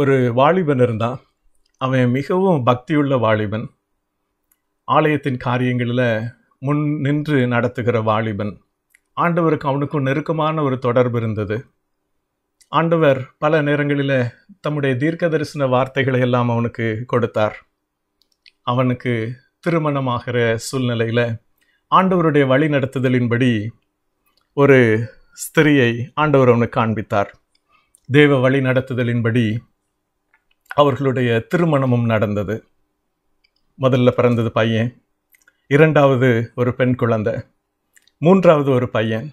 ஒரு வாலிபன் இருந்தான் அவன் மிகவும் பக்தியுள்ள வாலிபன் ஆலயத்தின் காரியங்களில் முன் நின்று நடத்துகிற வாலிபன் ஆண்டவருக்கு அவனுக்கும் நெருக்கமான ஒரு தொடர்பு இருந்தது ஆண்டவர் பல நேரங்களில் தம்முடைய தீர்க்க தரிசன வார்த்தைகளை எல்லாம் அவனுக்கு கொடுத்தார் அவனுக்கு திருமணமாகிற சூழ்நிலையில் ஆண்டவருடைய வழி நடத்துதலின்படி ஒரு ஸ்திரியை ஆண்டவர் அவனுக்கு காண்பித்தார் தேவ வழி நடத்துதலின்படி அவர்களுடைய திருமணமும் நடந்தது முதல்ல பிறந்தது பையன் இரண்டாவது ஒரு பெண் குழந்தை மூன்றாவது ஒரு பையன்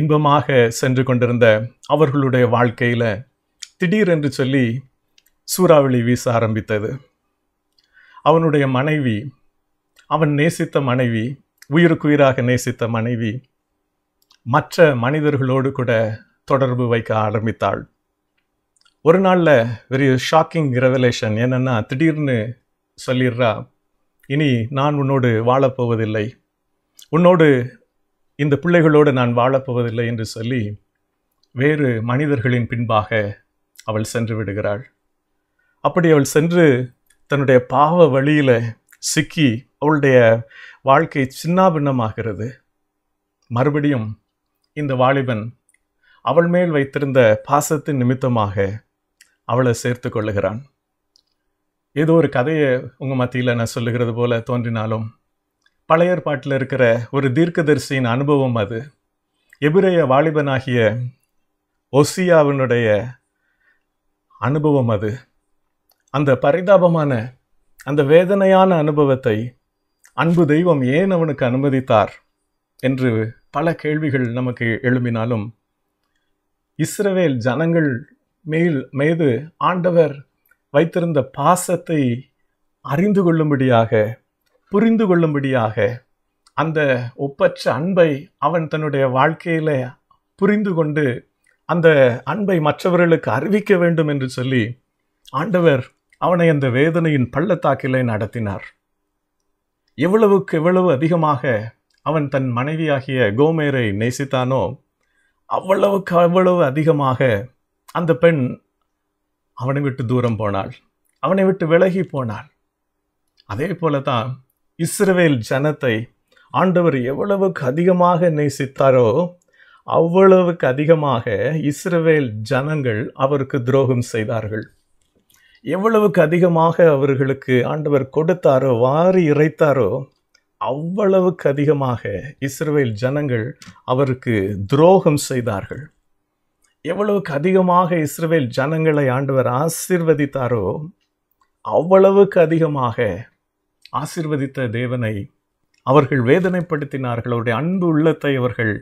இன்பமாக சென்று கொண்டிருந்த அவர்களுடைய வாழ்க்கையில் திடீரென்று சொல்லி சூறாவளி வீச ஆரம்பித்தது அவனுடைய மனைவி அவன் நேசித்த மனைவி உயிருக்குயிராக நேசித்த மனைவி மற்ற மனிதர்களோடு கூட தொடர்பு வைக்க ஆரம்பித்தாள் ஒரு நாளில் வெரி ஷாக்கிங் ரெவலேஷன் என்னென்னா திடீர்னு சொல்லிடுறா இனி நான் உன்னோடு வாழப்போவதில்லை உன்னோடு இந்த பிள்ளைகளோடு நான் வாழப்போவதில்லை என்று சொல்லி வேறு மனிதர்களின் பின்பாக அவள் சென்று விடுகிறாள் அப்படி அவள் சென்று தன்னுடைய பாவ வழியில் சிக்கி அவளுடைய வாழ்க்கை சின்னாபின்னமாகிறது மறுபடியும் இந்த வாலிபன் அவள் மேல் வைத்திருந்த பாசத்தின் நிமித்தமாக அவளை சேர்த்து கொள்ளுகிறான் ஏதோ ஒரு கதையை உங்கள் மத்தியில் நான் சொல்லுகிறது போல தோன்றினாலும் பழைய பாட்டில் இருக்கிற ஒரு தீர்க்கதரிசியின் அனுபவம் அது எபிரேய வாலிபனாகிய ஒசியாவினுடைய அனுபவம் அது அந்த பரிதாபமான அந்த வேதனையான அனுபவத்தை அன்பு தெய்வம் ஏன் அவனுக்கு அனுமதித்தார் என்று பல கேள்விகள் நமக்கு எழுப்பினாலும் இஸ்ரவேல் ஜனங்கள் மேல் மீது ஆண்டவர் வைத்திருந்த பாசத்தை அறிந்து கொள்ளும்படியாக புரிந்து கொள்ளும்படியாக அந்த ஒப்பற்ற அன்பை அவன் தன்னுடைய வாழ்க்கையில் புரிந்து கொண்டு அந்த அன்பை மற்றவர்களுக்கு அறிவிக்க வேண்டும் என்று சொல்லி ஆண்டவர் அவனை அந்த வேதனையின் பள்ளத்தாக்கிலே நடத்தினார் எவ்வளவுக்கு எவ்வளவு அதிகமாக அவன் தன் மனைவியாகிய கோமேரை நேசித்தானோ அவ்வளவுக்கு அவ்வளவு அதிகமாக அந்த பெண் அவனை விட்டு தூரம் போனாள் அவனை விட்டு விலகி போனாள் அதே போல தான் இஸ்ரவேல் ஜனத்தை ஆண்டவர் எவ்வளவுக்கு அதிகமாக நேசித்தாரோ அவ்வளவுக்கு அதிகமாக இஸ்ரவேல் ஜனங்கள் அவருக்கு துரோகம் செய்தார்கள் எவ்வளவுக்கு அதிகமாக அவர்களுக்கு ஆண்டவர் கொடுத்தாரோ வாரி இறைத்தாரோ அவ்வளவுக்கு அதிகமாக இஸ்ரவேல் ஜனங்கள் அவருக்கு துரோகம் செய்தார்கள் எவ்வளவுக்கு அதிகமாக இஸ்ரேல் ஜனங்களை ஆண்டவர் ஆசிர்வதித்தாரோ அவ்வளவுக்கு அதிகமாக ஆசிர்வதித்த தேவனை அவர்கள் வேதனைப்படுத்தினார்கள் அவருடைய அன்பு உள்ளத்தை அவர்கள்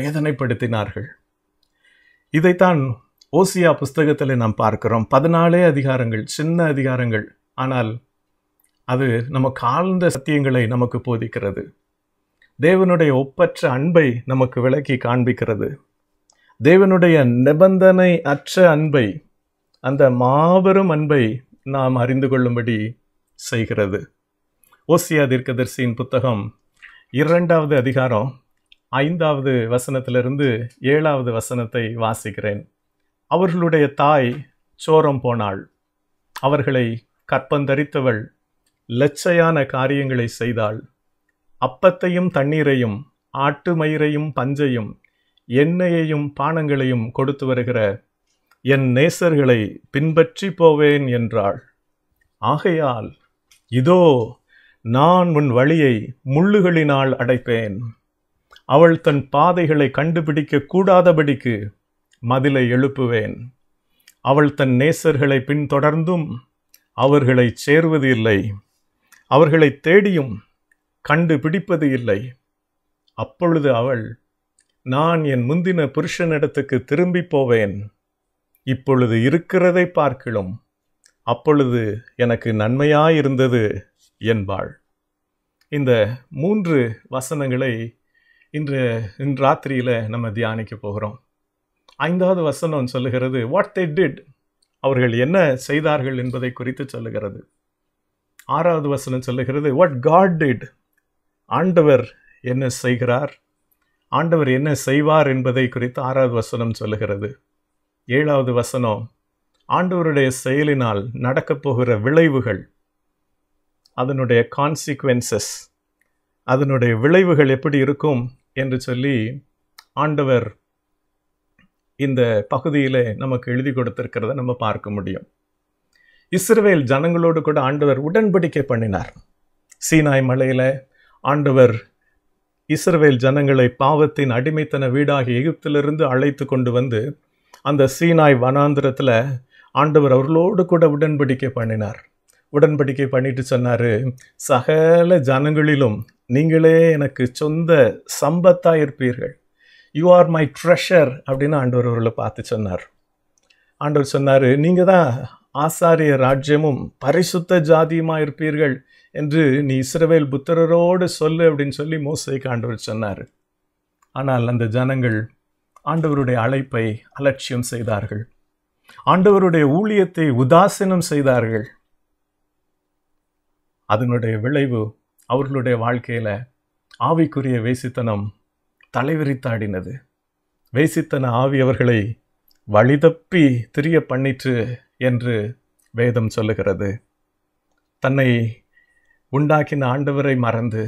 வேதனைப்படுத்தினார்கள் இதைத்தான் ஓசியா புஸ்தகத்தில் நாம் பார்க்கிறோம் பதினாலே அதிகாரங்கள் சின்ன அதிகாரங்கள் ஆனால் அது நம்ம காழ்ந்த சத்தியங்களை நமக்கு போதிக்கிறது தேவனுடைய ஒப்பற்ற அன்பை நமக்கு விளக்கி காண்பிக்கிறது தேவனுடைய நிபந்தனை அற்ற அன்பை அந்த மாபெரும் அன்பை நாம் அறிந்து கொள்ளும்படி செய்கிறது ஓசியா தீர்க்கதர்சியின் புத்தகம் இரண்டாவது அதிகாரம் ஐந்தாவது வசனத்திலிருந்து ஏழாவது வசனத்தை வாசிக்கிறேன் அவர்களுடைய தாய் சோரம் போனாள் அவர்களை கற்பந்தரித்தவள் லட்சையான காரியங்களை செய்தாள் அப்பத்தையும் தண்ணீரையும் ஆட்டு மயிரையும் பஞ்சையும் எண்ணெயையும் பானங்களையும் கொடுத்து வருகிற என் நேசர்களை பின்பற்றி போவேன் என்றாள் ஆகையால் இதோ நான் உன் வழியை முள்ளுகளினால் அடைப்பேன் அவள் தன் பாதைகளை கண்டுபிடிக்க கூடாதபடிக்கு மதிலை எழுப்புவேன் அவள் தன் நேசர்களை பின்தொடர்ந்தும் அவர்களை சேர்வது இல்லை அவர்களை தேடியும் கண்டுபிடிப்பது இல்லை அப்பொழுது அவள் நான் என் முந்தின புருஷனிடத்துக்கு திரும்பி போவேன் இப்பொழுது இருக்கிறதை பார்க்கிலும் அப்பொழுது எனக்கு நன்மையாயிருந்தது என்பாள் இந்த மூன்று வசனங்களை இன்று இன்று ராத்திரியில் நம்ம தியானிக்க போகிறோம் ஐந்தாவது வசனம் சொல்லுகிறது வாட் தே டிட் அவர்கள் என்ன செய்தார்கள் என்பதை குறித்து சொல்லுகிறது ஆறாவது வசனம் சொல்லுகிறது வாட் காட் டிட் ஆண்டவர் என்ன செய்கிறார் ஆண்டவர் என்ன செய்வார் என்பதை குறித்து ஆறாவது வசனம் சொல்லுகிறது ஏழாவது வசனம் ஆண்டவருடைய செயலினால் நடக்கப் போகிற விளைவுகள் அதனுடைய கான்சிக்வென்சஸ் அதனுடைய விளைவுகள் எப்படி இருக்கும் என்று சொல்லி ஆண்டவர் இந்த பகுதியில் நமக்கு எழுதி கொடுத்திருக்கிறத நம்ம பார்க்க முடியும் இஸ்ரேல் ஜனங்களோடு கூட ஆண்டவர் உடன்படிக்கை பண்ணினார் சீனாய் மலையில் ஆண்டவர் இஸ்ரவேல் ஜனங்களை பாவத்தின் அடிமைத்தன வீடாகி எகிப்திலிருந்து அழைத்து கொண்டு வந்து அந்த சீனாய் வனாந்திரத்தில் ஆண்டவர் அவர்களோடு கூட உடன்படிக்கை பண்ணினார் உடன்படிக்கை பண்ணிட்டு சொன்னார் சகல ஜனங்களிலும் நீங்களே எனக்கு சொந்த சம்பத்தாக இருப்பீர்கள் யூ ஆர் மை ட்ரெஷர் அப்படின்னு ஆண்டவர் அவர்களை பார்த்து சொன்னார் ஆண்டவர் சொன்னார் நீங்கள் தான் ஆசாரிய ராஜ்யமும் பரிசுத்த ஜாதியுமாக இருப்பீர்கள் என்று நீ இஸ்ரவேல் புத்திரரோடு சொல்லு அப்படின்னு சொல்லி மோசைக்கு ஆண்டவர் சொன்னார் ஆனால் அந்த ஜனங்கள் ஆண்டவருடைய அழைப்பை அலட்சியம் செய்தார்கள் ஆண்டவருடைய ஊழியத்தை உதாசீனம் செய்தார்கள் அதனுடைய விளைவு அவர்களுடைய வாழ்க்கையில் ஆவிக்குரிய வேசித்தனம் தலைவிரித்தாடினது வேசித்தன ஆவி அவர்களை வழிதப்பி திரிய பண்ணிற்று என்று வேதம் சொல்லுகிறது தன்னை உண்டாக்கின ஆண்டவரை மறந்து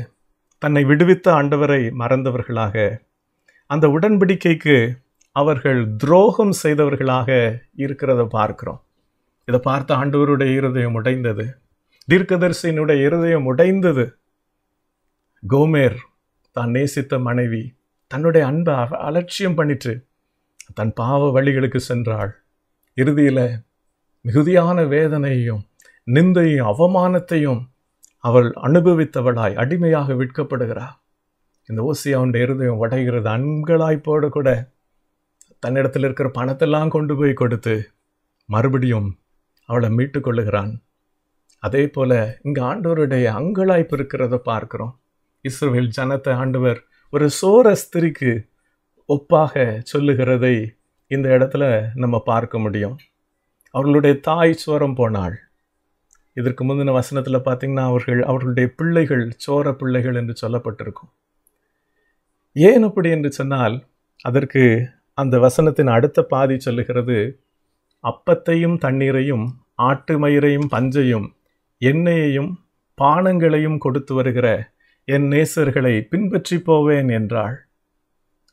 தன்னை விடுவித்த ஆண்டவரை மறந்தவர்களாக அந்த உடன்படிக்கைக்கு அவர்கள் துரோகம் செய்தவர்களாக இருக்கிறத பார்க்கிறோம் இதை பார்த்த ஆண்டவருடைய இருதயம் உடைந்தது தீர்க்கதரிசியினுடைய இருதயம் உடைந்தது கோமேர் தான் நேசித்த மனைவி தன்னுடைய அன்பை அலட்சியம் பண்ணிட்டு தன் பாவ வழிகளுக்கு சென்றாள் இறுதியில் மிகுதியான வேதனையையும் நிந்தையும் அவமானத்தையும் அவள் அனுபவித்தவளாய் அடிமையாக விற்கப்படுகிறாள் இந்த ஓசி அவனுடைய இருதயம் உடைகிறது அன்களாய் போட கூட தன்னிடத்தில் இருக்கிற பணத்தெல்லாம் கொண்டு போய் கொடுத்து மறுபடியும் அவளை மீட்டு கொள்ளுகிறான் அதே போல் இங்கே ஆண்டவருடைய அங்கலாய்ப்பு இருக்கிறத பார்க்குறோம் இஸ்ரோவில் ஜனத்தை ஆண்டவர் ஒரு சோர ஸ்திரிக்கு ஒப்பாக சொல்லுகிறதை இந்த இடத்துல நம்ம பார்க்க முடியும் அவர்களுடைய தாய் சோரம் போனாள் இதற்கு முந்தின வசனத்தில் பார்த்திங்கன்னா அவர்கள் அவர்களுடைய பிள்ளைகள் சோர பிள்ளைகள் என்று சொல்லப்பட்டிருக்கும் ஏன் அப்படி என்று சொன்னால் அதற்கு அந்த வசனத்தின் அடுத்த பாதி சொல்லுகிறது அப்பத்தையும் தண்ணீரையும் ஆட்டு மயிரையும் பஞ்சையும் எண்ணெயையும் பானங்களையும் கொடுத்து வருகிற என் நேசர்களை பின்பற்றி போவேன் என்றாள்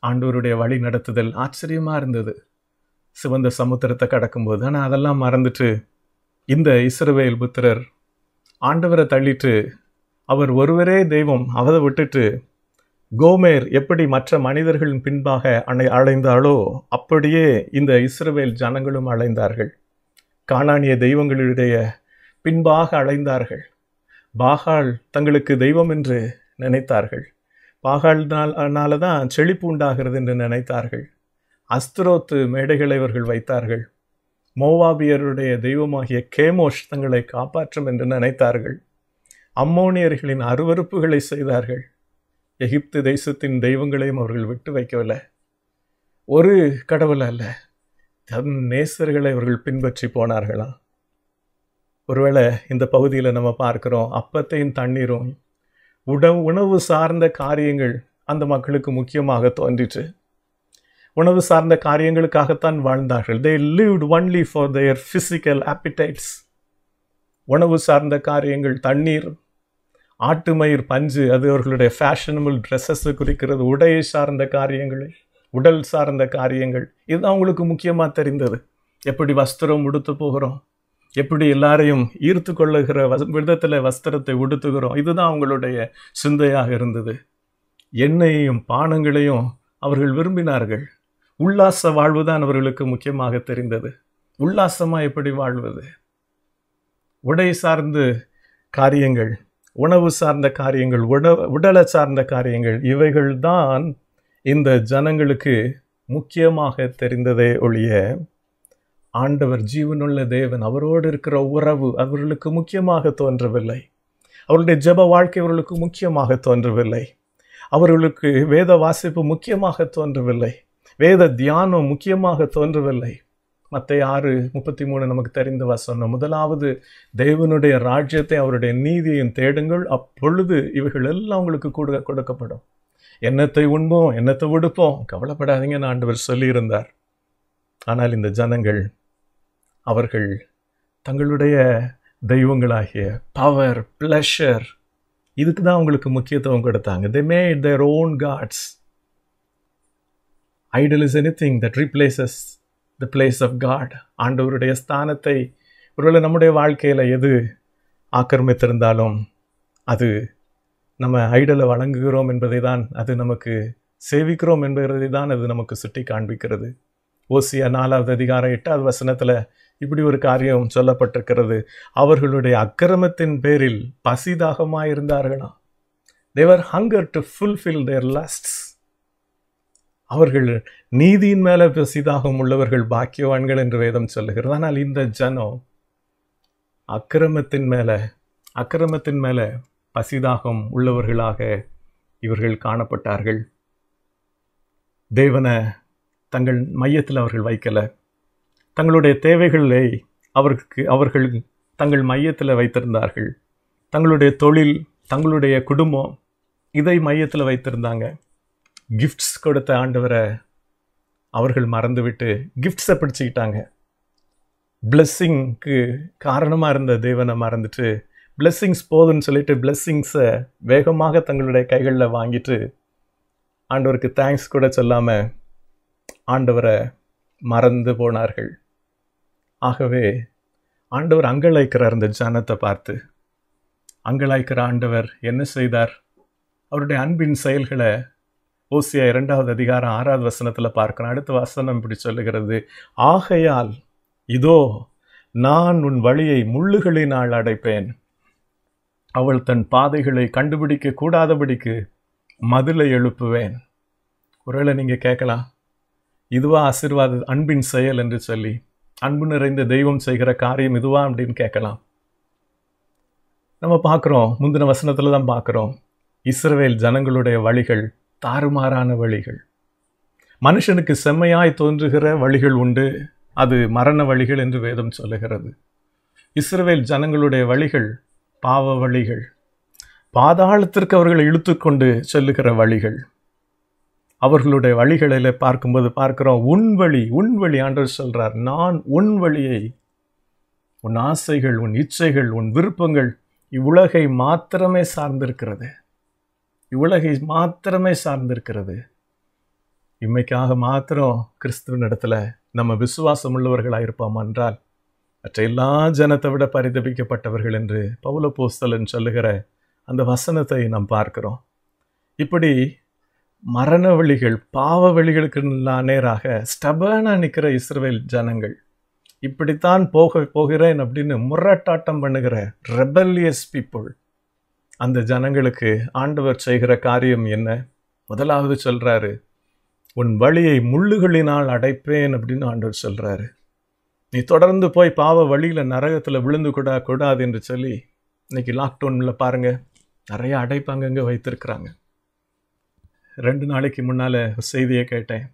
ஆண்டோருடைய வழி நடத்துதல் ஆச்சரியமாக இருந்தது சிவந்த சமுத்திரத்தை கடக்கும்போது ஆனால் அதெல்லாம் மறந்துட்டு இந்த இஸ்ரவேல் புத்திரர் ஆண்டவரை தள்ளிட்டு அவர் ஒருவரே தெய்வம் அவதை விட்டுட்டு கோமேர் எப்படி மற்ற மனிதர்களின் பின்பாக அணை அலைந்தாலோ அப்படியே இந்த இஸ்ரவேல் ஜனங்களும் அலைந்தார்கள் காணானிய தெய்வங்களுடைய பின்பாக அலைந்தார்கள் பாகால் தங்களுக்கு தெய்வம் என்று நினைத்தார்கள் பாகால்னால தான் செழிப்பு உண்டாகிறது என்று நினைத்தார்கள் அஸ்திரோத்து மேடைகளை இவர்கள் வைத்தார்கள் மோவாபியருடைய தெய்வமாகிய கேமோஷ் தங்களை காப்பாற்றும் என்று நினைத்தார்கள் அம்மோனியர்களின் அருவறுப்புகளை செய்தார்கள் எகிப்து தேசத்தின் தெய்வங்களையும் அவர்கள் விட்டு வைக்கவில்லை ஒரு கடவுள் அல்ல தம் நேசர்களை அவர்கள் பின்பற்றி போனார்களா ஒருவேளை இந்த பகுதியில் நம்ம பார்க்குறோம் அப்பத்தையும் தண்ணீரும் உட உணவு சார்ந்த காரியங்கள் அந்த மக்களுக்கு முக்கியமாக தோன்றிட்டு உணவு சார்ந்த காரியங்களுக்காகத்தான் வாழ்ந்தார்கள் they lived only for their physical appetites உணவு சார்ந்த காரியங்கள் தண்ணீர் ஆட்டுமயிர் பஞ்சு அது அவர்களுடைய ஃபேஷனபிள் ட்ரெஸ்ஸஸ் குறிக்கிறது உடையை சார்ந்த காரியங்கள் உடல் சார்ந்த காரியங்கள் இதுதான் அவங்களுக்கு முக்கியமாக தெரிந்தது எப்படி வஸ்திரம் உடுத்து போகிறோம் எப்படி எல்லாரையும் ஈர்த்து கொள்ளுகிற விதத்தில் வஸ்திரத்தை உடுத்துகிறோம் இதுதான் அவங்களுடைய சிந்தையாக இருந்தது எண்ணெயையும் பானங்களையும் அவர்கள் விரும்பினார்கள் உல்லாச வாழ்வுதான் அவர்களுக்கு முக்கியமாக தெரிந்தது உல்லாசமாக எப்படி வாழ்வது உடை சார்ந்து காரியங்கள் உணவு சார்ந்த காரியங்கள் உட உடலை சார்ந்த காரியங்கள் இவைகள்தான் இந்த ஜனங்களுக்கு முக்கியமாக தெரிந்ததே ஒழிய ஆண்டவர் ஜீவனுள்ள தேவன் அவரோடு இருக்கிற உறவு அவர்களுக்கு முக்கியமாக தோன்றவில்லை அவருடைய ஜப வாழ்க்கை அவர்களுக்கு முக்கியமாக தோன்றவில்லை அவர்களுக்கு வேத வாசிப்பு முக்கியமாக தோன்றவில்லை வேத தியானம் முக்கியமாக தோன்றவில்லை மற்ற ஆறு முப்பத்தி மூணு நமக்கு தெரிந்த வசனம் முதலாவது தேவனுடைய ராஜ்யத்தை அவருடைய நீதியையும் தேடுங்கள் அப்பொழுது இவைகள் எல்லாம் உங்களுக்கு கூட கொடுக்கப்படும் எண்ணத்தை உண்போம் எண்ணத்தை உடுப்போம் கவலைப்படாதீங்கன்னு ஆண்டவர் சொல்லியிருந்தார் ஆனால் இந்த ஜனங்கள் அவர்கள் தங்களுடைய தெய்வங்களாகிய பவர் ப்ளஷர் இதுக்கு தான் அவங்களுக்கு முக்கியத்துவம் கொடுத்தாங்க they made their own gods idol is anything that replaces the place of God ஆண்டவருடைய ஸ்தானத்தை ஒருவேளை நம்முடைய வாழ்க்கையில் எது ஆக்கிரமித்திருந்தாலும் அது நம்ம ஐடலை வழங்குகிறோம் என்பதை தான் அது நமக்கு சேவிக்கிறோம் என்பதை தான் அது நமக்கு சுட்டி காண்பிக்கிறது ஓசியா நாலாவது அதிகாரம் எட்டாவது வசனத்தில் இப்படி ஒரு காரியம் சொல்லப்பட்டிருக்கிறது அவர்களுடைய அக்கிரமத்தின் பேரில் பசிதாகமாக இருந்தார்களா they were hunger to fulfil their lusts அவர்கள் நீதியின் மேலே பிரசிதாகம் உள்ளவர்கள் பாக்கியவான்கள் என்று வேதம் சொல்லுகிறது ஆனால் இந்த ஜனம் அக்கிரமத்தின் மேலே அக்கிரமத்தின் மேலே பசிதாகம் உள்ளவர்களாக இவர்கள் காணப்பட்டார்கள் தேவனை தங்கள் மையத்தில் அவர்கள் வைக்கலை தங்களுடைய தேவைகளை அவருக்கு அவர்கள் தங்கள் மையத்தில் வைத்திருந்தார்கள் தங்களுடைய தொழில் தங்களுடைய குடும்பம் இதை மையத்தில் வைத்திருந்தாங்க கிஃப்ட்ஸ் கொடுத்த ஆண்டவரை அவர்கள் மறந்துவிட்டு கிஃப்ட்ஸை பிடிச்சிக்கிட்டாங்க பிளெஸ்ஸிங்க்கு காரணமாக இருந்த தேவனை மறந்துட்டு பிளெஸ்ஸிங்ஸ் போதுன்னு சொல்லிட்டு பிளெஸ்ஸிங்ஸை வேகமாக தங்களுடைய கைகளில் வாங்கிட்டு ஆண்டவருக்கு தேங்க்ஸ் கூட சொல்லாமல் ஆண்டவரை மறந்து போனார்கள் ஆகவே ஆண்டவர் அங்கலாய்க்கிறார் அந்த ஜனத்தை பார்த்து அங்கலாய்க்கிற ஆண்டவர் என்ன செய்தார் அவருடைய அன்பின் செயல்களை ஓசியா இரண்டாவது அதிகாரம் ஆறாவது வசனத்தில் பார்க்கணும் அடுத்த வசனம் இப்படி சொல்லுகிறது ஆகையால் இதோ நான் உன் வழியை முள்ளுகளினால் அடைப்பேன் அவள் தன் பாதைகளை கண்டுபிடிக்க கூடாதபடிக்கு மதிலை எழுப்புவேன் குரலை நீங்கள் கேட்கலாம் இதுவா ஆசிர்வாத அன்பின் செயல் என்று சொல்லி அன்பு நிறைந்த தெய்வம் செய்கிற காரியம் இதுவா அப்படின்னு கேட்கலாம் நம்ம பார்க்குறோம் முந்தின வசனத்தில் தான் பார்க்குறோம் இஸ்ரவேல் ஜனங்களுடைய வழிகள் தாறுமாறான வழிகள் மனுஷனுக்கு செம்மையாய் தோன்றுகிற வழிகள் உண்டு அது மரண வழிகள் என்று வேதம் சொல்லுகிறது இஸ்ரவேல் ஜனங்களுடைய வழிகள் பாவ வழிகள் பாதாளத்திற்கு அவர்களை இழுத்து கொண்டு செல்லுகிற வழிகள் அவர்களுடைய வழிகளில் பார்க்கும்போது பார்க்கிறோம் உன் வழி உன் வழி ஆண்டவர் சொல்கிறார் நான் உன் வழியை உன் ஆசைகள் உன் இச்சைகள் உன் விருப்பங்கள் இவ்வுலகை மாத்திரமே சார்ந்திருக்கிறது இவ்வுலகை மாத்திரமே சார்ந்திருக்கிறது இம்மைக்காக மாத்திரம் கிறிஸ்துவின் இடத்துல நம்ம விசுவாசம் உள்ளவர்களாக இருப்போம் என்றால் மற்ற எல்லா ஜனத்தை விட பரிதபிக்கப்பட்டவர்கள் என்று பவுல போஸ்தலன் சொல்லுகிற அந்த வசனத்தை நாம் பார்க்கிறோம் இப்படி மரண வழிகள் பாவ வழிகளுக்கு நேராக ஸ்டபனாக நிற்கிற இஸ்ரேல் ஜனங்கள் இப்படித்தான் போக போகிறேன் அப்படின்னு முரட்டாட்டம் பண்ணுகிற ரெபல்லியஸ் பீப்புள் அந்த ஜனங்களுக்கு ஆண்டவர் செய்கிற காரியம் என்ன முதலாவது சொல்கிறாரு உன் வழியை முள்ளுகளினால் அடைப்பேன் அப்படின்னு ஆண்டவர் சொல்கிறாரு நீ தொடர்ந்து போய் பாவ வழியில் நரகத்தில் விழுந்து கூட கூடாது என்று சொல்லி இன்றைக்கி லாக்டவுனில் பாருங்கள் நிறையா அடைப்பாங்க வைத்திருக்கிறாங்க ரெண்டு நாளைக்கு முன்னால் செய்தியை கேட்டேன்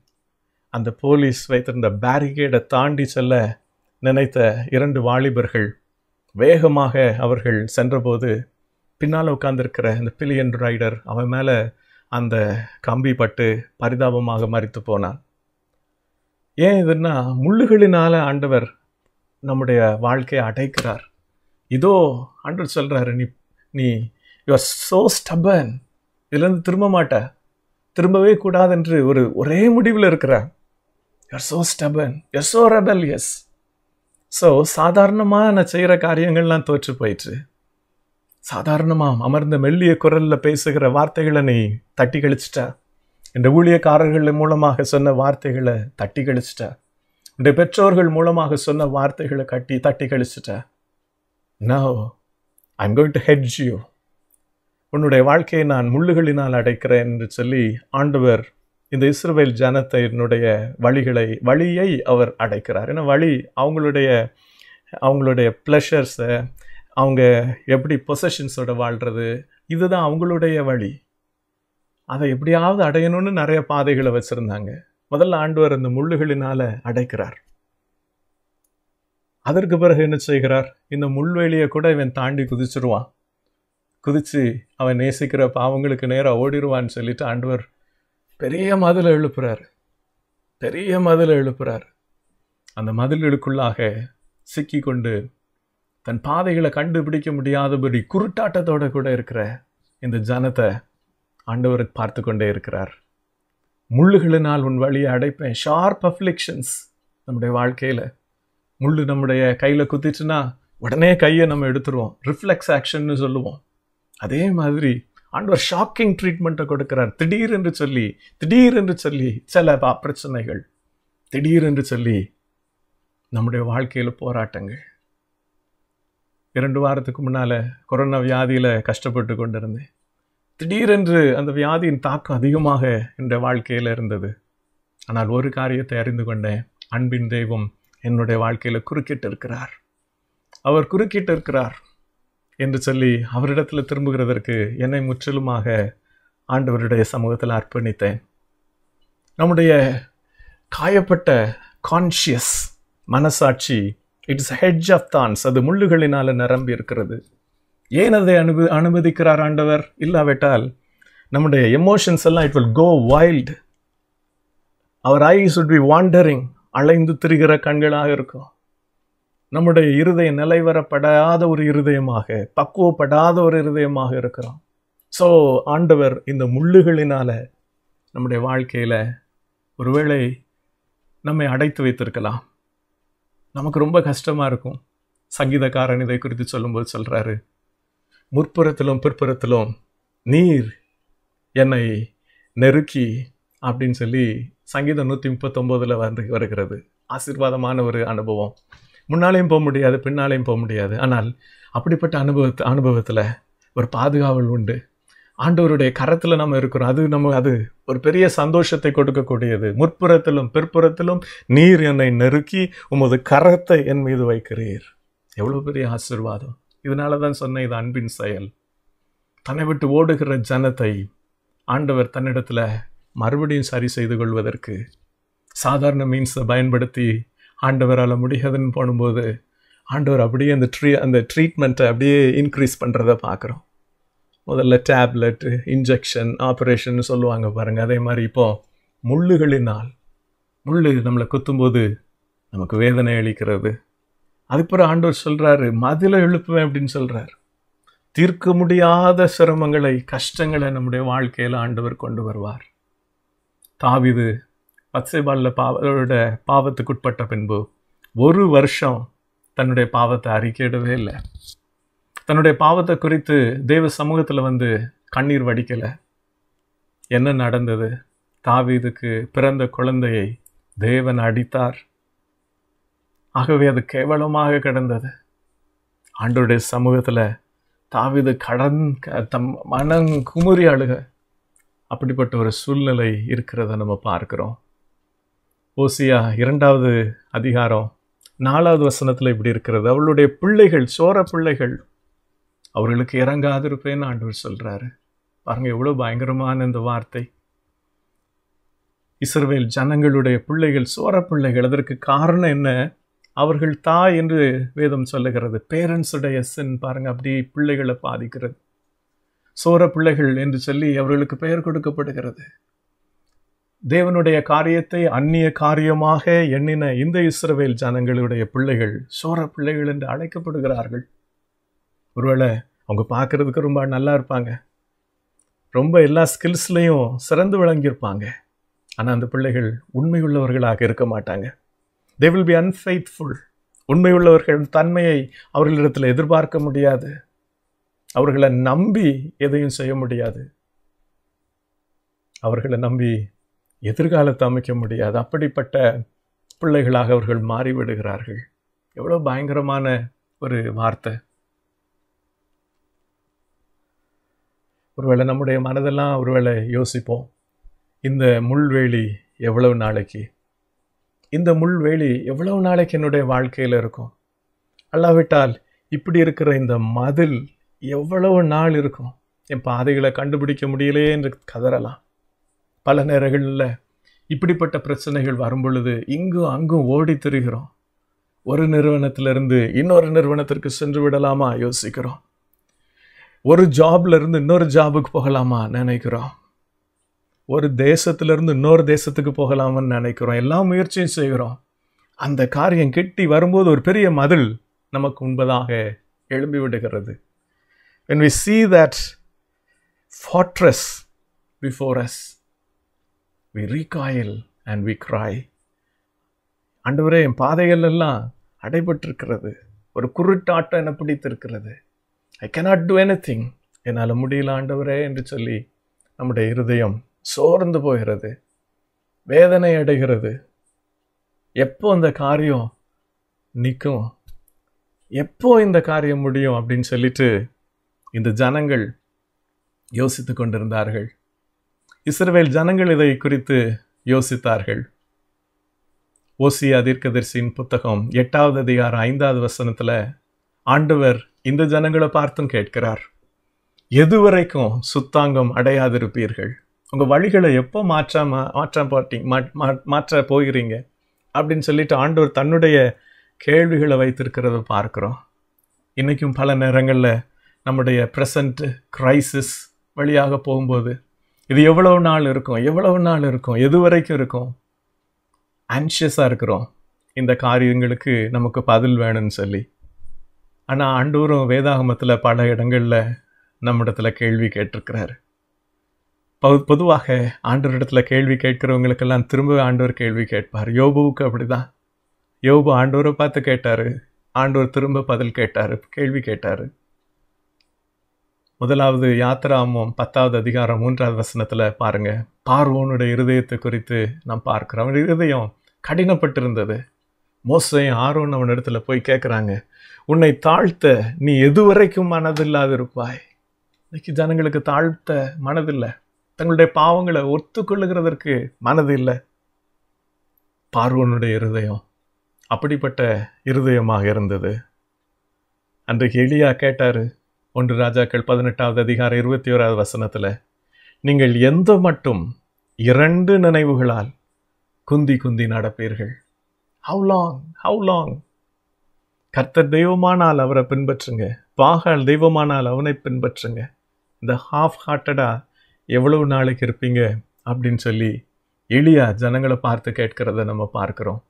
அந்த போலீஸ் வைத்திருந்த பேரிகேடை தாண்டி செல்ல நினைத்த இரண்டு வாலிபர்கள் வேகமாக அவர்கள் சென்றபோது பின்னால் உட்காந்துருக்கிற இந்த பில்லியன் ரைடர் அவன் மேலே அந்த கம்பி பட்டு பரிதாபமாக மறித்து போனான் ஏன் இதுன்னா முள்ளுகளினால் ஆண்டவர் நம்முடைய வாழ்க்கையை அடைக்கிறார் இதோ ஆண்டவர் சொல்கிறாரு நீ நீ யுவர் சோ ஸ்டபன் இதுலேருந்து திரும்ப மாட்ட திரும்பவே கூடாது என்று ஒரு ஒரே முடிவில் இருக்கிற you're so stubborn you're so rebellious so சாதாரணமாக நான் செய்கிற காரியங்கள்லாம் தோற்று போயிட்டு சாதாரணமாக அமர்ந்த மெல்லிய குரலில் பேசுகிற வார்த்தைகளை நீ தட்டி கழிச்சிட்ட இந்த ஊழியக்காரர்கள் மூலமாக சொன்ன வார்த்தைகளை தட்டி கழிச்சிட்ட இந்த பெற்றோர்கள் மூலமாக சொன்ன வார்த்தைகளை கட்டி தட்டி கழிச்சிட்ட no I'm going to hedge you உன்னுடைய வாழ்க்கையை நான் முள்ளுகளினால் அடைக்கிறேன் என்று சொல்லி ஆண்டவர் இந்த இஸ்ரேல் ஜனத்தை என்னுடைய வழிகளை வழியை அவர் அடைக்கிறார் ஏன்னா வழி அவங்களுடைய அவங்களுடைய ப்ளஷர்ஸை அவங்க எப்படி பொசஷன்ஸோட வாழ்கிறது இதுதான் அவங்களுடைய வழி அதை எப்படியாவது அடையணும்னு நிறைய பாதைகளை வச்சுருந்தாங்க முதல்ல ஆண்டவர் அந்த முள்ளுகளினால் அடைக்கிறார் அதற்கு பிறகு என்ன செய்கிறார் இந்த முள்வேலியை கூட இவன் தாண்டி குதிச்சிருவான் குதித்து அவன் நேசிக்கிற பாவங்களுக்கு நேராக ஓடிடுவான்னு சொல்லிட்டு ஆண்டவர் பெரிய மதில் எழுப்புறார் பெரிய மதில் எழுப்புறார் அந்த மதில்களுக்குள்ளாக சிக்கி கொண்டு தன் பாதைகளை கண்டுபிடிக்க முடியாதபடி குருட்டாட்டத்தோடு கூட இருக்கிற இந்த ஜனத்தை ஆண்டவர் பார்த்து கொண்டே இருக்கிறார் முள்ளுகளினால் உன் வழியை அடைப்பேன் ஷார்ப் அஃப்ளிக்ஷன்ஸ் நம்முடைய வாழ்க்கையில் முள் நம்முடைய கையில் குத்திச்சுன்னா உடனே கையை நம்ம எடுத்துருவோம் ரிஃப்ளெக்ஸ் ஆக்ஷன்னு சொல்லுவோம் அதே மாதிரி ஆண்டவர் ஷாக்கிங் ட்ரீட்மெண்ட்டை கொடுக்கிறார் திடீர் என்று சொல்லி திடீர் என்று சொல்லி சில பிரச்சனைகள் திடீர் என்று சொல்லி நம்முடைய வாழ்க்கையில் போராட்டங்கள் இரண்டு வாரத்துக்கு முன்னால் கொரோனா வியாதியில் கஷ்டப்பட்டு கொண்டிருந்தேன் திடீரென்று அந்த வியாதியின் தாக்கம் அதிகமாக என்ற வாழ்க்கையில் இருந்தது ஆனால் ஒரு காரியத்தை அறிந்து கொண்டேன் அன்பின் தெய்வம் என்னுடைய வாழ்க்கையில் குறுக்கிட்டு இருக்கிறார் அவர் குறுக்கிட்டு இருக்கிறார் என்று சொல்லி அவரிடத்தில் திரும்புகிறதற்கு என்னை முற்றிலுமாக ஆண்டவருடைய சமூகத்தில் அர்ப்பணித்தேன் நம்முடைய காயப்பட்ட கான்ஷியஸ் மனசாட்சி இட்ஸ் ஹெட்ஜ் ஆஃப் தான்ஸ் அது முள்ளுகளினால் நிரம்பி இருக்கிறது ஏன் அதை அனுப அனுமதிக்கிறார் ஆண்டவர் இல்லாவிட்டால் நம்முடைய எமோஷன்ஸ் எல்லாம் it will go wild our eye should be wandering அலைந்து திரிகிற கண்களாக இருக்கும் நம்முடைய இருதய நிலைவரப்படாத ஒரு இருதயமாக பக்குவப்படாத ஒரு இருதயமாக இருக்கிறோம் ஸோ ஆண்டவர் இந்த முள்ளுகளினால் நம்முடைய வாழ்க்கையில் ஒருவேளை நம்மை அடைத்து வைத்திருக்கலாம் நமக்கு ரொம்ப கஷ்டமாக இருக்கும் சங்கீதக்காரன் இதை குறித்து சொல்லும்போது சொல்கிறாரு முற்புறத்திலும் பிற்புறத்திலும் நீர் என்னை நெருக்கி அப்படின்னு சொல்லி சங்கீதம் நூற்றி முப்பத்தொம்போதில் வந்து வருகிறது ஆசீர்வாதமான ஒரு அனுபவம் முன்னாலேயும் போக முடியாது பின்னாலேயும் போக முடியாது ஆனால் அப்படிப்பட்ட அனுபவத்து அனுபவத்தில் ஒரு பாதுகாவல் உண்டு ஆண்டவருடைய கரத்தில் நம்ம இருக்கிறோம் அது நம்ம அது ஒரு பெரிய சந்தோஷத்தை கொடுக்கக்கூடியது முற்புறத்திலும் பிற்புறத்திலும் நீர் என்னை நெருக்கி உமது கரத்தை என் மீது வைக்கிறீர் எவ்வளோ பெரிய ஆசிர்வாதம் இதனால தான் சொன்ன இது அன்பின் செயல் தன்னை விட்டு ஓடுகிற ஜனத்தை ஆண்டவர் தன்னிடத்தில் மறுபடியும் சரி செய்து கொள்வதற்கு சாதாரண மீன்ஸை பயன்படுத்தி ஆண்டவரால் முடியாதுன்னு போடும்போது ஆண்டவர் அப்படியே அந்த ட்ரீ அந்த ட்ரீட்மெண்ட்டை அப்படியே இன்க்ரீஸ் பண்ணுறத பார்க்குறோம் முதல்ல டேப்லெட் இன்ஜெக்ஷன் ஆப்ரேஷன் சொல்லுவாங்க பாருங்கள் அதே மாதிரி இப்போது முள்ளுகளினால் முள் நம்மளை குத்தும்போது நமக்கு வேதனை அளிக்கிறது அதுக்கப்புறம் ஆண்டவர் சொல்கிறாரு மதில எழுப்புவேன் அப்படின்னு சொல்கிறார் தீர்க்க முடியாத சிரமங்களை கஷ்டங்களை நம்முடைய வாழ்க்கையில் ஆண்டவர் கொண்டு வருவார் தாவிது பச்சைபாலில் பாவோட பாவத்துக்குட்பட்ட பின்பு ஒரு வருஷம் தன்னுடைய பாவத்தை அறிக்கையிடவே இல்லை தன்னுடைய பாவத்தை குறித்து தேவ சமூகத்தில் வந்து கண்ணீர் வடிக்கலை என்ன நடந்தது தாவீதுக்கு பிறந்த குழந்தையை தேவன் அடித்தார் ஆகவே அது கேவலமாக கிடந்தது ஆண்டோடைய சமூகத்தில் தாவிது கடன் க தம் மனம் குமுறி அழுக அப்படிப்பட்ட ஒரு சூழ்நிலை இருக்கிறத நம்ம பார்க்குறோம் ஓசியா இரண்டாவது அதிகாரம் நாலாவது வசனத்தில் இப்படி இருக்கிறது அவளுடைய பிள்ளைகள் சோர பிள்ளைகள் அவர்களுக்கு இறங்காதிருப்பேன்னு ஆண்டவர் சொல்கிறாரு பாருங்கள் எவ்வளோ பயங்கரமான இந்த வார்த்தை இஸ்ரவேல் ஜனங்களுடைய பிள்ளைகள் சோர பிள்ளைகள் அதற்கு காரணம் என்ன அவர்கள் தாய் என்று வேதம் சொல்லுகிறது பேரண்ட்ஸுடைய சின் பாருங்கள் அப்படி பிள்ளைகளை பாதிக்கிறது சோர பிள்ளைகள் என்று சொல்லி அவர்களுக்கு பெயர் கொடுக்கப்படுகிறது தேவனுடைய காரியத்தை அந்நிய காரியமாக எண்ணின இந்த இஸ்ரவேல் ஜனங்களுடைய பிள்ளைகள் சோர பிள்ளைகள் என்று அழைக்கப்படுகிறார்கள் ஒருவேளை அவங்க பார்க்குறதுக்கு ரொம்ப நல்லா இருப்பாங்க ரொம்ப எல்லா ஸ்கில்ஸ்லேயும் சிறந்து விளங்கியிருப்பாங்க ஆனால் அந்த பிள்ளைகள் உண்மையுள்ளவர்களாக இருக்க மாட்டாங்க தே வில் பி அன்ஃபெய்த்ஃபுல் உண்மையுள்ளவர்கள் தன்மையை அவர்களிடத்தில் எதிர்பார்க்க முடியாது அவர்களை நம்பி எதையும் செய்ய முடியாது அவர்களை நம்பி எதிர்காலத்தை அமைக்க முடியாது அப்படிப்பட்ட பிள்ளைகளாக அவர்கள் மாறிவிடுகிறார்கள் எவ்வளோ பயங்கரமான ஒரு வார்த்தை ஒருவேளை நம்முடைய மனதெல்லாம் ஒருவேளை யோசிப்போம் இந்த முள்வேலி எவ்வளவு நாளைக்கு இந்த முள்வேலி எவ்வளவு நாளைக்கு என்னுடைய வாழ்க்கையில் இருக்கும் அல்லாவிட்டால் இப்படி இருக்கிற இந்த மதில் எவ்வளவு நாள் இருக்கும் என் பாதைகளை கண்டுபிடிக்க முடியலையே என்று கதறலாம் பல நேரங்களில் இப்படிப்பட்ட பிரச்சனைகள் வரும்பொழுது இங்கும் அங்கும் ஓடி திரிகிறோம் ஒரு நிறுவனத்திலிருந்து இன்னொரு நிறுவனத்திற்கு சென்று விடலாமா யோசிக்கிறோம் ஒரு ஜாப்லேருந்து இன்னொரு ஜாபுக்கு போகலாமா நினைக்கிறோம் ஒரு தேசத்துலேருந்து இன்னொரு தேசத்துக்கு போகலாமான்னு நினைக்கிறோம் எல்லா முயற்சியும் செய்கிறோம் அந்த காரியம் கெட்டி வரும்போது ஒரு பெரிய மதில் நமக்கு உண்பதாக எழும்பி விடுகிறது when we see that fortress before us we recoil and we cry அண்டவரே என் பாதைகள் எல்லாம் அடைபட்டிருக்கிறது ஒரு குருட்டாட்டம் என பிடித்திருக்கிறது I cannot do anything என்னால் முடியல ஆண்டவரே என்று சொல்லி நம்முடைய இருதயம் சோர்ந்து போகிறது வேதனை அடைகிறது எப்போ இந்த காரியம் நிற்கும் எப்போ இந்த காரியம் முடியும் அப்படின்னு சொல்லிட்டு இந்த ஜனங்கள் யோசித்து கொண்டிருந்தார்கள் இஸ்ரவேல் ஜனங்கள் இதை குறித்து யோசித்தார்கள் ஓசிய அதிர்கதரிசியின் புத்தகம் எட்டாவது அதிகாரம் ஐந்தாவது வசனத்தில் ஆண்டவர் இந்த ஜனங்களை பார்த்தும் கேட்கிறார் எதுவரைக்கும் சுத்தாங்கம் அடையாதிருப்பீர்கள் உங்கள் வழிகளை எப்போ மாற்றாம மாற்ற பாட்டி மாற்ற போகிறீங்க அப்படின்னு சொல்லிட்டு ஆண்டவர் தன்னுடைய கேள்விகளை வைத்திருக்கிறத பார்க்குறோம் இன்றைக்கும் பல நேரங்களில் நம்முடைய ப்ரெசண்ட்டு க்ரைசிஸ் வழியாக போகும்போது இது எவ்வளவு நாள் இருக்கும் எவ்வளவு நாள் இருக்கும் எது வரைக்கும் இருக்கும் ஆன்ஷியஸாக இருக்கிறோம் இந்த காரியங்களுக்கு நமக்கு பதில் வேணும்னு சொல்லி ஆனால் ஆண்டூரும் வேதாகமத்தில் பல இடங்களில் நம்மிடத்தில் கேள்வி கேட்டிருக்கிறாரு பொ பொதுவாக இடத்துல கேள்வி கேட்குறவங்களுக்கெல்லாம் திரும்ப ஆண்டவர் கேள்வி கேட்பார் யோபுவுக்கு அப்படி தான் யோபு ஆண்டோரை பார்த்து கேட்டார் ஆண்டோர் திரும்ப பதில் கேட்டார் கேள்வி கேட்டார் முதலாவது யாத்திராமம் பத்தாவது அதிகாரம் மூன்றாவது வசனத்தில் பாருங்கள் பார்வோனுடைய இருதயத்தை குறித்து நான் பார்க்குறேன் அவன் இருதயம் கடினப்பட்டிருந்தது மோசையும் ஆர்வன் அவன் இடத்துல போய் கேட்குறாங்க உன்னை தாழ்த்த நீ எதுவரைக்கும் மனதில்லாது இருப்பாய் இன்னைக்கு ஜனங்களுக்கு தாழ்த்த மனதில்லை தங்களுடைய பாவங்களை ஒத்துக்கொள்ளுகிறதற்கு மனது இல்லை பார்வனுடைய இருதயம் அப்படிப்பட்ட இருதயமாக இருந்தது அன்றைக்கு எளியா கேட்டார் ஒன்று ராஜாக்கள் பதினெட்டாவது அதிகாரம் இருபத்தி ஓராவது வசனத்தில் நீங்கள் எந்த மட்டும் இரண்டு நினைவுகளால் குந்தி குந்தி நடப்பீர்கள் ஹவு லாங் ஹவு லாங் கர்த்தர் தெய்வமானால் அவரை பின்பற்றுங்க பாகால் தெய்வமானால் அவனை பின்பற்றுங்க இந்த ஹாஃப் ஹார்ட்டடாக எவ்வளவு நாளைக்கு இருப்பீங்க அப்படின்னு சொல்லி எளியா ஜனங்களை பார்த்து கேட்கிறத நம்ம பார்க்குறோம்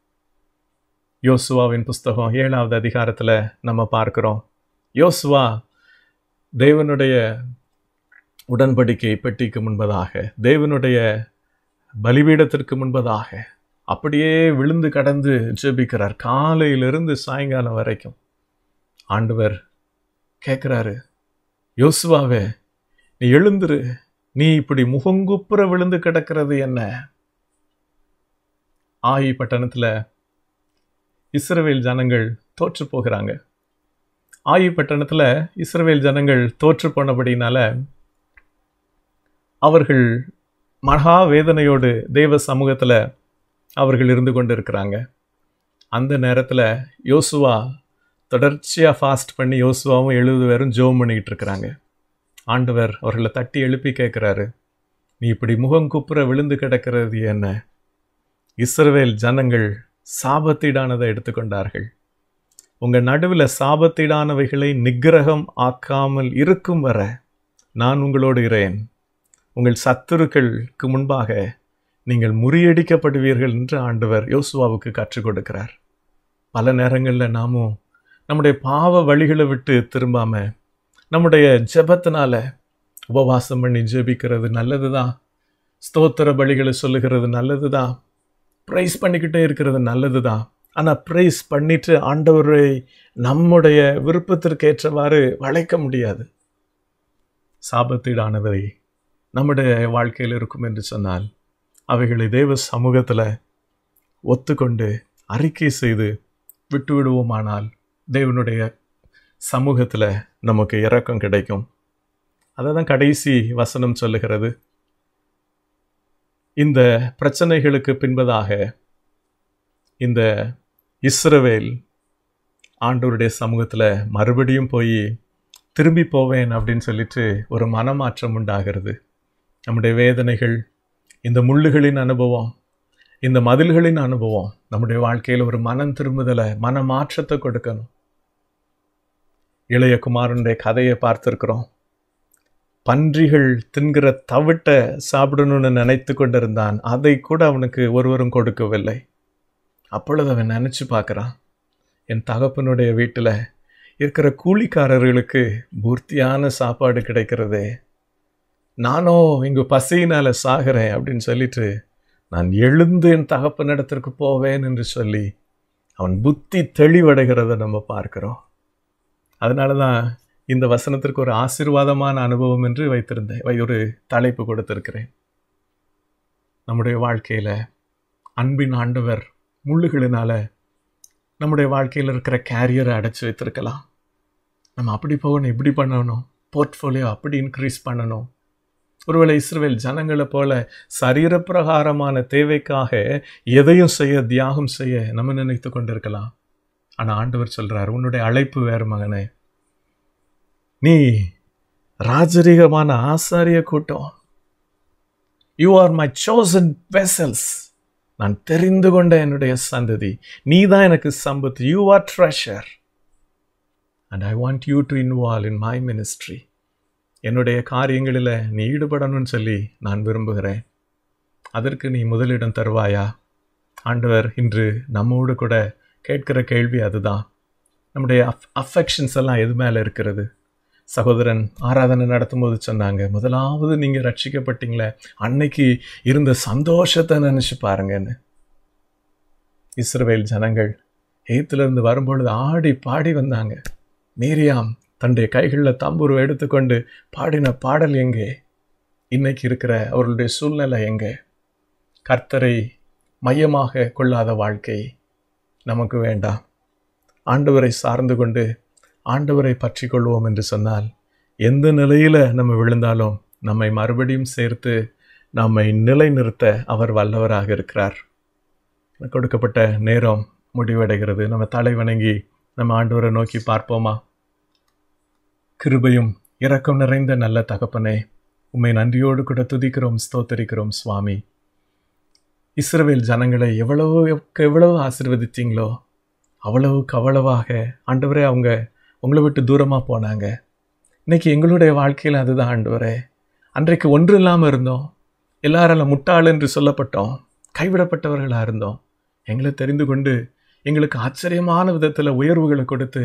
யோசுவாவின் புஸ்தகம் ஏழாவது அதிகாரத்தில் நம்ம பார்க்குறோம் யோசுவா தேவனுடைய உடன்படிக்கை பெட்டிக்கு முன்பதாக தேவனுடைய பலிபீடத்திற்கு முன்பதாக அப்படியே விழுந்து கடந்து ஜெபிக்கிறார் காலையிலிருந்து சாயங்காலம் வரைக்கும் ஆண்டவர் கேட்குறாரு யோசுவாவே நீ எழுந்துரு நீ இப்படி முகங்குப்புற விழுந்து கிடக்கிறது என்ன ஆயி பட்டணத்தில் இஸ்ரவேல் ஜனங்கள் தோற்று போகிறாங்க ஆயி பட்டணத்தில் இஸ்ரவேல் ஜனங்கள் தோற்று போனபடினால அவர்கள் மகா வேதனையோடு தெய்வ சமூகத்தில் அவர்கள் இருந்து கொண்டு இருக்கிறாங்க அந்த நேரத்தில் யோசுவா தொடர்ச்சியாக ஃபாஸ்ட் பண்ணி யோசுவாவும் எழுபது பேரும் ஜோம் பண்ணிக்கிட்டு இருக்கிறாங்க ஆண்டவர் அவர்களை தட்டி எழுப்பி கேட்குறாரு நீ இப்படி முகம் குப்புற விழுந்து கிடக்கிறது என்ன இஸ்ரவேல் ஜனங்கள் சாபத்தீடானதை எடுத்துக்கொண்டார்கள் உங்கள் நடுவில் சாபத்தீடானவைகளை நிகிரகம் ஆக்காமல் இருக்கும் வர நான் உங்களோடு இறேன் உங்கள் சத்துருக்களுக்கு முன்பாக நீங்கள் முறியடிக்கப்படுவீர்கள் என்று ஆண்டவர் யோசுவாவுக்கு கற்றுக் கொடுக்கிறார் பல நேரங்களில் நாமும் நம்முடைய பாவ வழிகளை விட்டு திரும்பாம நம்முடைய ஜபத்தினால உபவாசம் பண்ணி ஜெபிக்கிறது நல்லது தான் ஸ்தோத்திர பலிகளை சொல்லுகிறது நல்லது தான் ப்ரைஸ் பண்ணிக்கிட்டே இருக்கிறது நல்லது தான் ஆனால் ப்ரைஸ் பண்ணிட்டு ஆண்டவரை நம்முடைய விருப்பத்திற்கு ஏற்றவாறு வளைக்க முடியாது சாபத்தீடானவரை நம்முடைய வாழ்க்கையில் இருக்கும் என்று சொன்னால் அவைகளை தேவ சமூகத்தில் ஒத்துக்கொண்டு அறிக்கை செய்து விட்டுவிடுவோமானால் தேவனுடைய சமூகத்தில் நமக்கு இறக்கம் கிடைக்கும் அதை தான் கடைசி வசனம் சொல்லுகிறது இந்த பிரச்சனைகளுக்கு பின்பதாக இந்த இஸ்ரவேல் ஆண்டோருடைய சமூகத்தில் மறுபடியும் போய் திரும்பி போவேன் அப்படின்னு சொல்லிட்டு ஒரு மனமாற்றம் உண்டாகிறது நம்முடைய வேதனைகள் இந்த முள்ளுகளின் அனுபவம் இந்த மதில்களின் அனுபவம் நம்முடைய வாழ்க்கையில் ஒரு மனம் திரும்புதலை மன மாற்றத்தை கொடுக்கணும் இளைய குமாரனுடைய கதையை பார்த்துருக்குறோம் பன்றிகள் தின்கிற தவிட்டை சாப்பிடணும்னு நினைத்து கொண்டிருந்தான் அதை கூட அவனுக்கு ஒருவரும் கொடுக்கவில்லை அப்பொழுது அவன் நினச்சி பார்க்குறான் என் தகப்பனுடைய வீட்டில் இருக்கிற கூலிக்காரர்களுக்கு பூர்த்தியான சாப்பாடு கிடைக்கிறதே நானும் இங்கு பசியினால் சாகிறேன் அப்படின்னு சொல்லிட்டு நான் எழுந்து என் நடத்திற்கு போவேன் என்று சொல்லி அவன் புத்தி தெளிவடைகிறத நம்ம பார்க்குறோம் அதனால தான் இந்த வசனத்திற்கு ஒரு ஆசீர்வாதமான அனுபவம் என்று வைத்திருந்தேன் ஒரு தலைப்பு கொடுத்திருக்கிறேன் நம்முடைய வாழ்க்கையில் அன்பின் ஆண்டவர் முள்ளுகளினால் நம்முடைய வாழ்க்கையில் இருக்கிற கேரியரை அடைச்சி வைத்திருக்கலாம் நம்ம அப்படி போகணும் இப்படி பண்ணணும் போர்ட்ஃபோலியோ அப்படி இன்க்ரீஸ் பண்ணணும் ஒருவேளை இஸ்ரேல் ஜனங்களை போல சரீரப்பிரகாரமான தேவைக்காக எதையும் செய்ய தியாகம் செய்ய நம்ம நினைத்து கொண்டிருக்கலாம் ஆனால் ஆண்டவர் சொல்கிறார் உன்னுடைய அழைப்பு வேறு மகனே நீ ராஜரீகமான ஆசாரிய கூட்டம் you are my chosen vessels நான் தெரிந்து கொண்ட என்னுடைய சந்ததி நீ தான் எனக்கு சம்பத் you are treasure and I want you to involve in my ministry என்னுடைய காரியங்களில் நீ ஈடுபடணும்னு சொல்லி நான் விரும்புகிறேன் அதற்கு நீ முதலிடம் தருவாயா ஆண்டவர் இன்று நம்மோடு கூட கேட்கிற கேள்வி அதுதான் நம்முடைய அஃப் அஃபெக்ஷன்ஸ் எல்லாம் எது மேலே இருக்கிறது சகோதரன் ஆராதனை நடத்தும்போது சொன்னாங்க முதலாவது நீங்கள் ரட்சிக்கப்பட்டீங்களே அன்னைக்கு இருந்த சந்தோஷத்தை நினச்சி பாருங்கன்னு இஸ்ரேல் ஜனங்கள் எயித்துலேருந்து வரும்பொழுது ஆடி பாடி வந்தாங்க மீரியாம் தன்னுடைய கைகளில் தம்பூர் எடுத்துக்கொண்டு பாடின பாடல் எங்கே இன்னைக்கு இருக்கிற அவர்களுடைய சூழ்நிலை எங்கே கர்த்தரை மையமாக கொள்ளாத வாழ்க்கை நமக்கு வேண்டாம் ஆண்டவரை சார்ந்து கொண்டு ஆண்டவரை பற்றி கொள்வோம் என்று சொன்னால் எந்த நிலையில் நம்ம விழுந்தாலும் நம்மை மறுபடியும் சேர்த்து நம்மை நிலைநிறுத்த அவர் வல்லவராக இருக்கிறார் கொடுக்கப்பட்ட நேரம் முடிவடைகிறது நம்ம தலை வணங்கி நம்ம ஆண்டவரை நோக்கி பார்ப்போமா கிருபையும் இரக்கம் நிறைந்த நல்ல தகப்பனே உம்மை நன்றியோடு கூட துதிக்கிறோம் ஸ்தோத்தரிக்கிறோம் சுவாமி இஸ்ரவேல் ஜனங்களை எவ்வளவு எவ்வளவு ஆசிர்வதித்தீங்களோ அவ்வளவுக்கு அவ்வளவாக ஆண்டவரே அவங்க உங்களை விட்டு தூரமாக போனாங்க இன்றைக்கி எங்களுடைய வாழ்க்கையில் அதுதான் ஆண்டவரே அன்றைக்கு ஒன்று இல்லாமல் இருந்தோம் எல்லாரால் முட்டாள் என்று சொல்லப்பட்டோம் கைவிடப்பட்டவர்களாக இருந்தோம் எங்களை தெரிந்து கொண்டு எங்களுக்கு ஆச்சரியமான விதத்தில் உயர்வுகளை கொடுத்து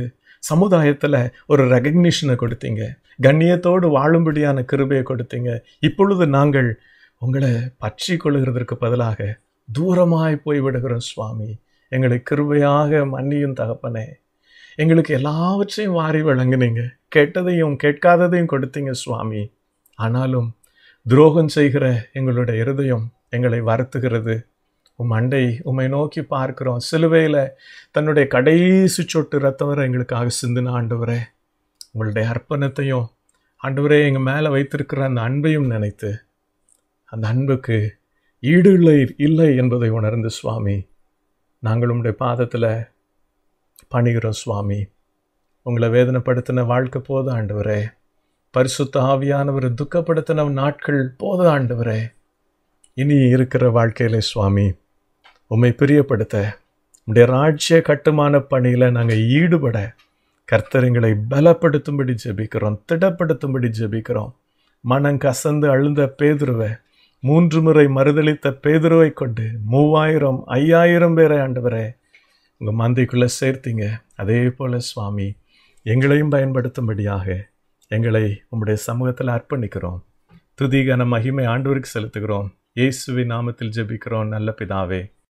சமுதாயத்தில் ஒரு ரெகக்னிஷனை கொடுத்தீங்க கண்ணியத்தோடு வாழும்படியான கிருபையை கொடுத்தீங்க இப்பொழுது நாங்கள் உங்களை பற்றி கொள்கிறதற்கு பதிலாக தூரமாய் போய்விடுகிறோம் சுவாமி எங்களை கிருபையாக மன்னியும் தகப்பனே எங்களுக்கு எல்லாவற்றையும் வாரி வழங்கினீங்க கேட்டதையும் கேட்காததையும் கொடுத்தீங்க சுவாமி ஆனாலும் துரோகம் செய்கிற எங்களுடைய இருதயம் எங்களை வருத்துகிறது உம் அண்டை உம்மை நோக்கி பார்க்கிறோம் சிலுவையில் தன்னுடைய கடைசி சொட்டு ரத்தம் எங்களுக்காக சிந்தின ஆண்டவரே உங்களுடைய அர்ப்பணத்தையும் ஆண்டவரே எங்கள் மேலே வைத்திருக்கிற அந்த அன்பையும் நினைத்து அந்த அன்புக்கு ஈடு இல்லை இல்லை என்பதை உணர்ந்து சுவாமி நாங்கள் உங்களுடைய பாதத்தில் பணிகிறோம் சுவாமி உங்களை வேதனைப்படுத்தின வாழ்க்கை போது ஆண்டவரே பரிசுத்த ஆவியானவர் துக்கப்படுத்தின நாட்கள் போது ஆண்டவரே இனி இருக்கிற வாழ்க்கையிலே சுவாமி உம்மை பிரியப்படுத்த உடைய ராஜ்ய கட்டுமான பணியில் நாங்கள் ஈடுபட கர்த்தரங்களை பலப்படுத்தும்படி ஜெபிக்கிறோம் திடப்படுத்தும்படி ஜெபிக்கிறோம் மனம் கசந்து அழுந்த பேதுருவை மூன்று முறை மறுதளித்த பேதுருவை கொண்டு மூவாயிரம் ஐயாயிரம் பேரை ஆண்டவரே உங்கள் மந்தைக்குள்ளே சேர்த்தீங்க அதே போல் சுவாமி எங்களையும் பயன்படுத்தும்படியாக எங்களை உங்களுடைய சமூகத்தில் அர்ப்பணிக்கிறோம் துதிகன மகிமை ஆண்டவருக்கு செலுத்துகிறோம் இயேசுவின் நாமத்தில் ஜெபிக்கிறோம் நல்ல பிதாவே